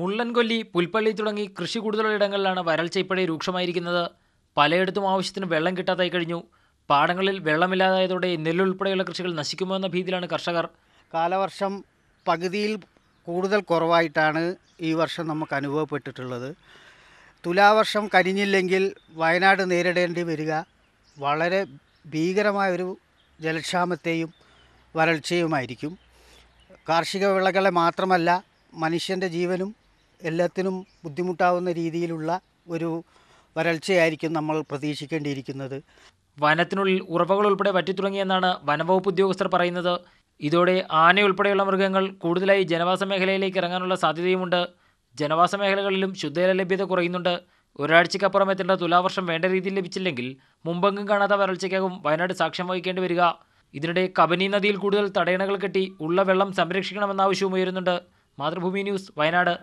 മുള്ളൻകൊല്ലി പുൽപ്പള്ളി തുടങ്ങി കൃഷി കൂടുതലുള്ള ഇടങ്ങളിലാണ് വരൾച്ച രൂക്ഷമായിരിക്കുന്നത് പലയിടത്തും ആവശ്യത്തിന് വെള്ളം കിട്ടാതായി കഴിഞ്ഞു പാടങ്ങളിൽ വെള്ളമില്ലാതായതോടെ നെല്ലുൾപ്പെടെയുള്ള കൃഷികൾ നശിക്കുമോ എന്ന ഭീതിയിലാണ് കർഷകർ കാലവർഷം പകുതിയിൽ കൂടുതൽ കുറവായിട്ടാണ് ഈ വർഷം നമുക്ക് അനുഭവപ്പെട്ടിട്ടുള്ളത് തുലാവർഷം കരിഞ്ഞില്ലെങ്കിൽ വയനാട് നേരിടേണ്ടി വരിക വളരെ ഭീകരമായൊരു ജലക്ഷാമത്തെയും വരൾച്ചയുമായിരിക്കും കാർഷിക വിളകളെ മാത്രമല്ല മനുഷ്യൻ്റെ ജീവനും എല്ലാത്തിനും ബുദ്ധിമുട്ടാവുന്ന രീതിയിലുള്ള ഒരു വരൾച്ചയായിരിക്കും നമ്മൾ പ്രതീക്ഷിക്കേണ്ടിയിരിക്കുന്നത് വനത്തിനുള്ളിൽ ഉറവകൾ ഉൾപ്പെടെ വറ്റിത്തുടങ്ങിയെന്നാണ് വനംവകുപ്പ് ഉദ്യോഗസ്ഥർ പറയുന്നത് ഇതോടെ ആന ഉൾപ്പെടെയുള്ള മൃഗങ്ങൾ കൂടുതലായി ജനവാസ മേഖലയിലേക്ക് ഇറങ്ങാനുള്ള സാധ്യതയുമുണ്ട് ജനവാസ മേഖലകളിലും ശുദ്ധജല ലഭ്യത കുറയുന്നുണ്ട് ഒരാഴ്ചക്കപ്പുറം എത്തേണ്ട തുലാവർഷം വേണ്ട രീതിയിൽ ലഭിച്ചില്ലെങ്കിൽ മുമ്പെങ്ങും കാണാത്ത വരൾച്ചയ്ക്കകം വയനാട് സാക്ഷ്യം വഹിക്കേണ്ടി വരിക ഇതിനിടെ കബനി നദിയിൽ കൂടുതൽ തടയണകൾ കെട്ടി ഉള്ള വെള്ളം സംരക്ഷിക്കണമെന്ന ആവശ്യവും ഉയരുന്നുണ്ട് മാതൃഭൂമി ന്യൂസ് വയനാട്